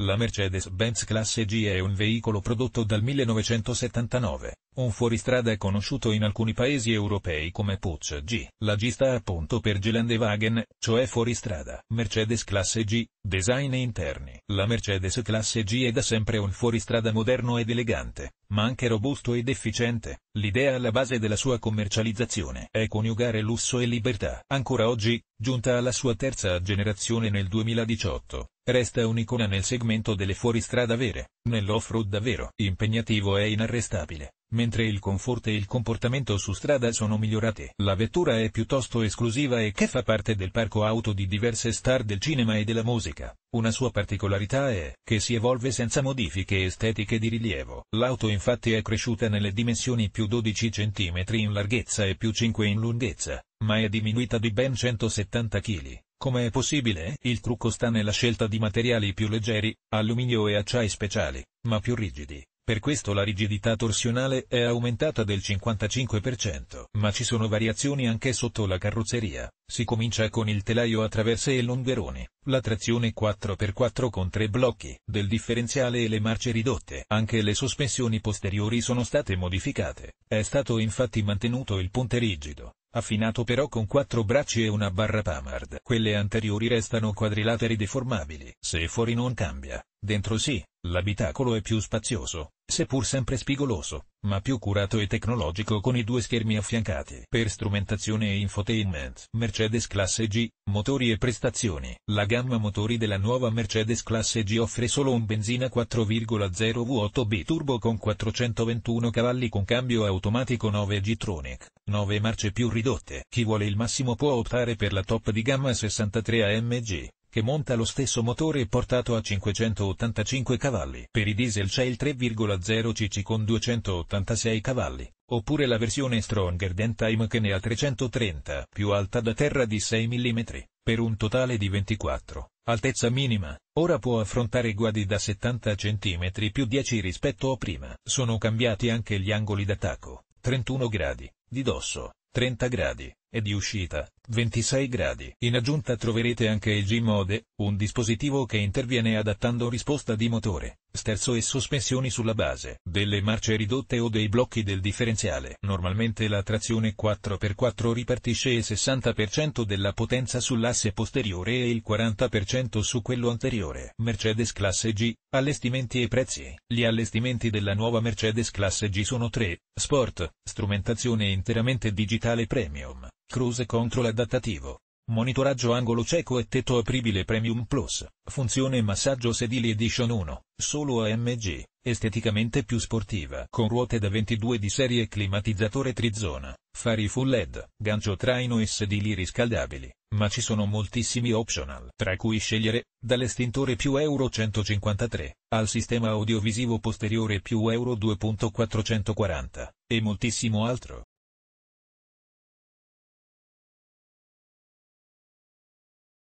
La Mercedes-Benz Classe G è un veicolo prodotto dal 1979, un fuoristrada è conosciuto in alcuni paesi europei come Puch G. La G sta appunto per Geländewagen, cioè fuoristrada. Mercedes Classe G, design interni. La Mercedes Classe G è da sempre un fuoristrada moderno ed elegante, ma anche robusto ed efficiente. L'idea alla base della sua commercializzazione è coniugare lusso e libertà. Ancora oggi, giunta alla sua terza generazione nel 2018, Resta un'icona nel segmento delle fuoristrada vere, nell'off-road davvero impegnativo e inarrestabile mentre il comfort e il comportamento su strada sono migliorate. La vettura è piuttosto esclusiva e che fa parte del parco auto di diverse star del cinema e della musica. Una sua particolarità è che si evolve senza modifiche estetiche di rilievo. L'auto infatti è cresciuta nelle dimensioni più 12 cm in larghezza e più 5 in lunghezza, ma è diminuita di ben 170 kg. Come è possibile? Il trucco sta nella scelta di materiali più leggeri, alluminio e acciai speciali, ma più rigidi, per questo la rigidità torsionale è aumentata del 55%, ma ci sono variazioni anche sotto la carrozzeria. Si comincia con il telaio a traverse e longheroni, la trazione 4x4 con tre blocchi del differenziale e le marce ridotte. Anche le sospensioni posteriori sono state modificate. È stato infatti mantenuto il ponte rigido, affinato però con quattro bracci e una barra Pamard. Quelle anteriori restano quadrilateri deformabili. Se fuori non cambia, dentro sì, L'abitacolo è più spazioso, seppur sempre spigoloso, ma più curato e tecnologico con i due schermi affiancati. Per strumentazione e infotainment, Mercedes Classe G, motori e prestazioni. La gamma motori della nuova Mercedes Classe G offre solo un benzina 4,0 V8 b turbo con 421 cavalli con cambio automatico 9 G-Tronic, 9 marce più ridotte. Chi vuole il massimo può optare per la top di gamma 63 AMG che monta lo stesso motore portato a 585 cavalli. Per i diesel c'è il 3,0 cc con 286 cavalli, oppure la versione Stronger than Time che ne ha 330, più alta da terra di 6 mm, per un totale di 24. Altezza minima, ora può affrontare guadi da 70 cm più 10 rispetto a prima. Sono cambiati anche gli angoli d'attacco, 31 gradi, di dosso, 30 gradi, e di uscita, 26 gradi. In aggiunta troverete anche il G-Mode, un dispositivo che interviene adattando risposta di motore, sterzo e sospensioni sulla base delle marce ridotte o dei blocchi del differenziale. Normalmente la trazione 4x4 ripartisce il 60% della potenza sull'asse posteriore e il 40% su quello anteriore. Mercedes Classe G, allestimenti e prezzi. Gli allestimenti della nuova Mercedes Classe G sono 3, Sport, strumentazione interamente digitale premium Cruise control adattativo. Monitoraggio angolo cieco e tetto apribile Premium Plus, funzione massaggio sedili Edition 1, solo AMG, esteticamente più sportiva con ruote da 22 di serie climatizzatore trizona, fari full LED, gancio traino e sedili riscaldabili, ma ci sono moltissimi optional tra cui scegliere, dall'estintore più Euro 153, al sistema audiovisivo posteriore più Euro 2.440, e moltissimo altro.